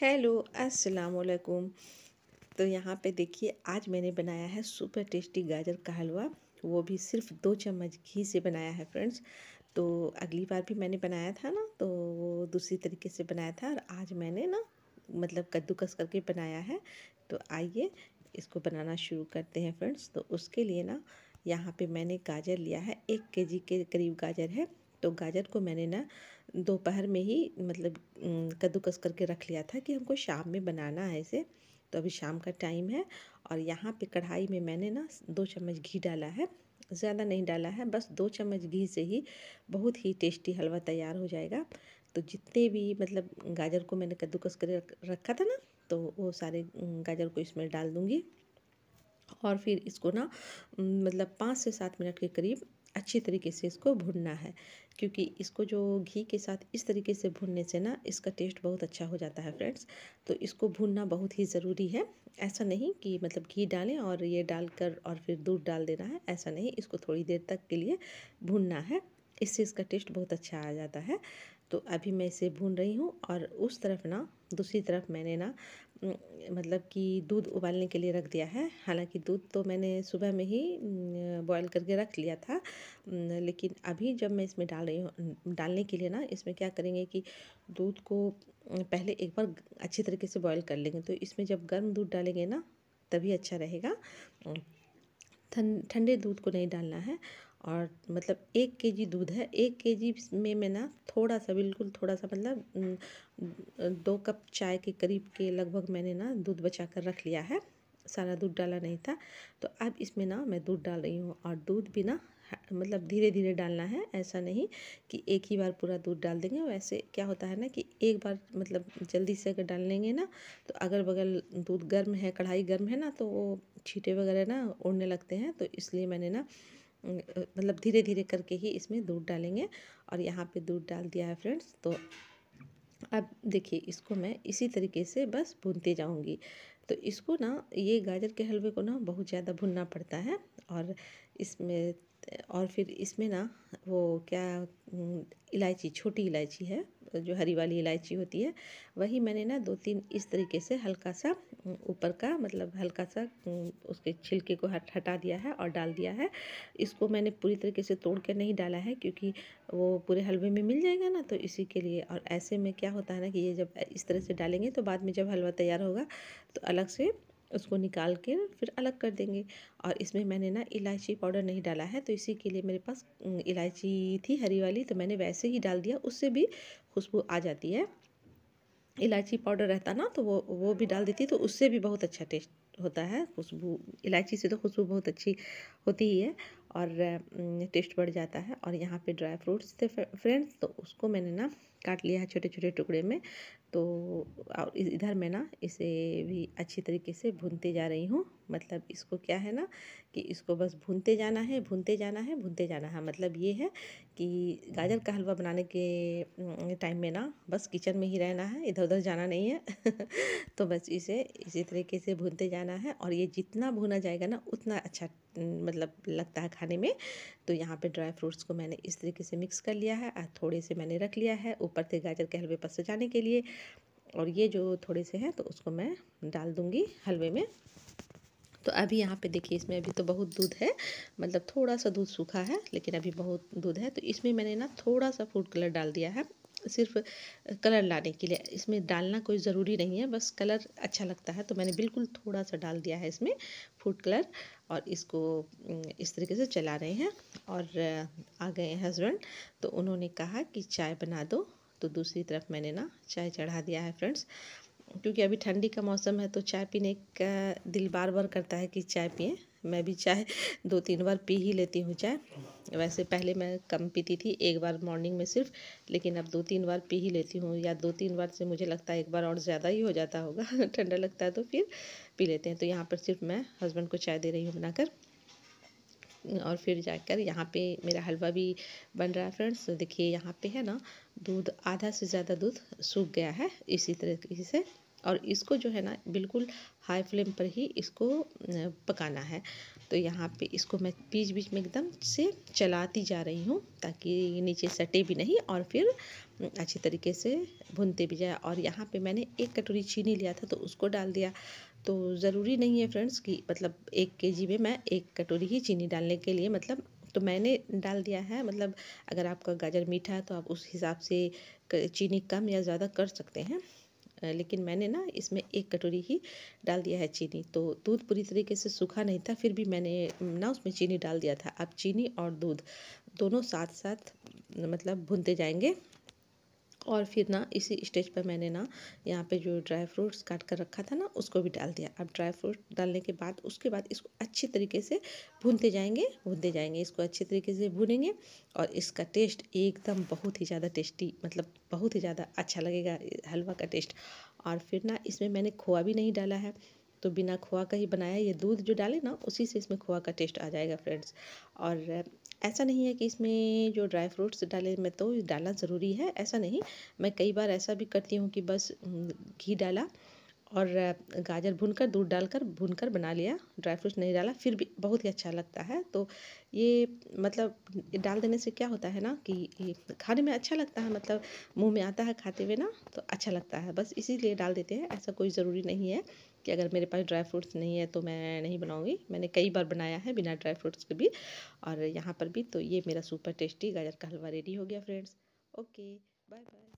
hello अस्सलाम तो यहाँ पे देखिए आज मैंने बनाया है सुपर टेस्टी गाजर का हलवा वो भी सिर्फ दो चम्मच घी से बनाया है फ्रेंड्स तो अगली बार भी मैंने बनाया था ना तो वो दूसरी तरीके से बनाया था और आज मैंने ना मतलब कद्दूकस करके बनाया है तो आइए इसको बनाना शुरू करते हैं फ्रेंड्स तो उसके लिए ना यहाँ पे मैंने गाजर लिया है एक केजी के करीब गाजर है तो गाजर को मैंने ना दोपहर में ही मतलब कद्दूकस करके रख लिया था कि हमको शाम में बनाना है इसे तो अभी शाम का टाइम है और यहाँ पे कढ़ाई में मैंने ना दो चम्मच घी डाला है ज़्यादा नहीं डाला है बस दो चम्मच घी से ही बहुत ही टेस्टी हलवा तैयार हो जाएगा तो जितने भी मतलब गाजर को मैंने कद्दूकस कर रखा था ना तो वो सारे गाजर को इसमें डाल दूँगी और फिर इसको ना मतलब पाँच से सात मिनट के करीब अच्छी तरीके से इसको भुनना है क्योंकि इसको जो घी के साथ इस तरीके से भुनने से ना इसका टेस्ट बहुत अच्छा हो जाता है फ्रेंड्स तो इसको भुनना बहुत ही ज़रूरी है ऐसा नहीं कि मतलब घी डालें और ये डालकर और फिर दूध डाल देना है ऐसा नहीं इसको थोड़ी देर तक के लिए भुनना है इससे इसका टेस्ट बहुत अच्छा आ जाता है तो अभी मैं इसे भून रही हूँ और उस तरफ ना दूसरी तरफ मैंने ना मतलब कि दूध उबालने के लिए रख दिया है हालांकि दूध तो मैंने सुबह में ही बॉईल करके रख लिया था लेकिन अभी जब मैं इसमें डाल रही हूँ डालने के लिए ना इसमें क्या करेंगे कि दूध को पहले एक बार अच्छी तरीके से बॉईल कर लेंगे तो इसमें जब गर्म दूध डालेंगे ना तभी अच्छा रहेगा ठंडे दूध को नहीं डालना है और मतलब एक के जी दूध है एक के जी में मैं ना थोड़ा सा बिल्कुल थोड़ा सा मतलब दो कप चाय के करीब के लगभग मैंने ना दूध बचा कर रख लिया है सारा दूध डाला नहीं था तो अब इसमें ना मैं दूध डाल रही हूँ और दूध भी ना मतलब धीरे धीरे डालना है ऐसा नहीं कि एक ही बार पूरा दूध डाल देंगे वैसे क्या होता है ना कि एक बार मतलब जल्दी से अगर डाल लेंगे ना तो अगल बगल दूध गर्म है कढ़ाई गर्म है ना तो वो छीटे वगैरह ना उड़ने लगते हैं तो इसलिए मैंने ना मतलब धीरे धीरे करके ही इसमें दूध डालेंगे और यहाँ पे दूध डाल दिया है फ्रेंड्स तो अब देखिए इसको मैं इसी तरीके से बस भूनती जाऊँगी तो इसको ना ये गाजर के हलवे को ना बहुत ज़्यादा भुनना पड़ता है और इसमें और फिर इसमें ना वो क्या इलायची छोटी इलायची है जो हरी वाली इलायची होती है वही मैंने ना दो तीन इस तरीके से हल्का सा ऊपर का मतलब हल्का सा उसके छिलके को हट हटा दिया है और डाल दिया है इसको मैंने पूरी तरीके से तोड़ के नहीं डाला है क्योंकि वो पूरे हलवे में मिल जाएगा ना तो इसी के लिए और ऐसे में क्या होता है ना कि ये जब इस तरह से डालेंगे तो बाद में जब हलवा तैयार होगा तो अलग से उसको निकाल के फिर अलग कर देंगे और इसमें मैंने ना इलायची पाउडर नहीं डाला है तो इसी के लिए मेरे पास इलायची थी हरी वाली तो मैंने वैसे ही डाल दिया उससे भी खुशबू आ जाती है इलायची पाउडर रहता ना तो वो वो भी डाल देती तो उससे भी बहुत अच्छा टेस्ट होता है खुशबू इलायची से तो खुशबू बहुत अच्छी होती ही है और टेस्ट बढ़ जाता है और यहाँ पे ड्राई फ्रूट्स थे फ्रेंड्स तो उसको मैंने ना काट लिया है छोटे छोटे टुकड़े में तो और इधर मैं ना इसे भी अच्छी तरीके से भूनते जा रही हूँ मतलब इसको क्या है ना कि इसको बस भूनते जाना है भूनते जाना है भूनते जाना है मतलब ये है कि गाजर का हलवा बनाने के टाइम में ना बस किचन में ही रहना है इधर उधर जाना नहीं है तो बस इसे इसी तरीके से भूनते जाना है और ये जितना भुना जाएगा ना उतना अच्छा मतलब लगता है खाने में तो यहाँ पे ड्राई फ्रूट्स को मैंने इस तरीके से मिक्स कर लिया है और थोड़े से मैंने रख लिया है ऊपर से गाजर के हलवे पर सजाने के लिए और ये जो थोड़े से हैं तो उसको मैं डाल दूँगी हलवे में तो अभी यहाँ पे देखिए इसमें अभी तो बहुत दूध है मतलब थोड़ा सा दूध सूखा है लेकिन अभी बहुत दूध है तो इसमें मैंने ना थोड़ा सा फूड कलर डाल दिया है सिर्फ कलर लाने के लिए इसमें डालना कोई ज़रूरी नहीं है बस कलर अच्छा लगता है तो मैंने बिल्कुल थोड़ा सा डाल दिया है इसमें फूड कलर और इसको इस तरीके से चला रहे हैं और आ गए हैं हस्बैंड तो उन्होंने कहा कि चाय बना दो तो दूसरी तरफ मैंने ना चाय चढ़ा दिया है फ्रेंड्स क्योंकि अभी ठंडी का मौसम है तो चाय पीने का दिल बार बार करता है कि चाय पिए मैं भी चाय दो तीन बार पी ही लेती हूँ चाय वैसे पहले मैं कम पीती थी एक बार मॉर्निंग में सिर्फ लेकिन अब दो तीन बार पी ही लेती हूँ या दो तीन बार से मुझे लगता है एक बार और ज़्यादा ही हो जाता होगा ठंडा लगता है तो फिर पी लेते हैं तो यहाँ पर सिर्फ मैं हस्बैंड को चाय दे रही हूँ बनाकर और फिर जाकर यहाँ पे मेरा हलवा भी बन रहा है फ्रेंड्स तो देखिए यहाँ पे है ना दूध आधा से ज़्यादा दूध सूख गया है इसी तरीके से और इसको जो है ना बिल्कुल हाई फ्लेम पर ही इसको पकाना है तो यहाँ पे इसको मैं बीच बीच में एकदम से चलाती जा रही हूँ ताकि नीचे सटे भी नहीं और फिर अच्छे तरीके से भुनते भी जाए और यहाँ पे मैंने एक कटोरी चीनी लिया था तो उसको डाल दिया तो ज़रूरी नहीं है फ्रेंड्स कि मतलब एक के में मैं एक कटोरी ही चीनी डालने के लिए मतलब तो मैंने डाल दिया है मतलब अगर आपका गाजर मीठा है तो आप उस हिसाब से चीनी कम या ज़्यादा कर सकते हैं लेकिन मैंने ना इसमें एक कटोरी ही डाल दिया है चीनी तो दूध पूरी तरीके से सूखा नहीं था फिर भी मैंने ना उसमें चीनी डाल दिया था अब चीनी और दूध दोनों साथ साथ मतलब भूनते जाएंगे और फिर ना इसी स्टेज पर मैंने ना यहाँ पे जो ड्राई फ्रूट्स काट कर रखा था ना उसको भी डाल दिया अब ड्राई फ्रूट डालने के बाद उसके बाद इसको अच्छी तरीके से भूनते जाएंगे भूनते जाएंगे इसको अच्छे तरीके से भूनेंगे और इसका टेस्ट एकदम बहुत ही ज़्यादा टेस्टी मतलब बहुत ही ज़्यादा अच्छा लगेगा हलवा का टेस्ट और फिर ना इसमें मैंने खोआ भी नहीं डाला है तो बिना खोआ का ही बनाया ये दूध जो डाले ना उसी से इसमें खोआ का टेस्ट आ जाएगा फ्रेंड्स और ऐसा नहीं है कि इसमें जो ड्राई फ्रूट्स डाले मैं तो डालना ज़रूरी है ऐसा नहीं मैं कई बार ऐसा भी करती हूँ कि बस हम्म, घी डाला और गाजर भूनकर दूध डालकर भूनकर बना लिया ड्राई फ्रूट्स नहीं डाला फिर भी बहुत ही अच्छा लगता है तो ये मतलब डाल देने से क्या होता है ना कि खाने में अच्छा लगता है मतलब मुंह में आता है खाते हुए ना तो अच्छा लगता है बस इसीलिए डाल देते हैं ऐसा कोई ज़रूरी नहीं है कि अगर मेरे पास ड्राई फ्रूट्स नहीं है तो मैं नहीं बनाऊँगी मैंने कई बार बनाया है बिना ड्राई फ्रूट्स के भी और यहाँ पर भी तो ये मेरा सुपर टेस्टी गाजर का हलवा रेडी हो गया फ्रेंड्स ओके बाय बाय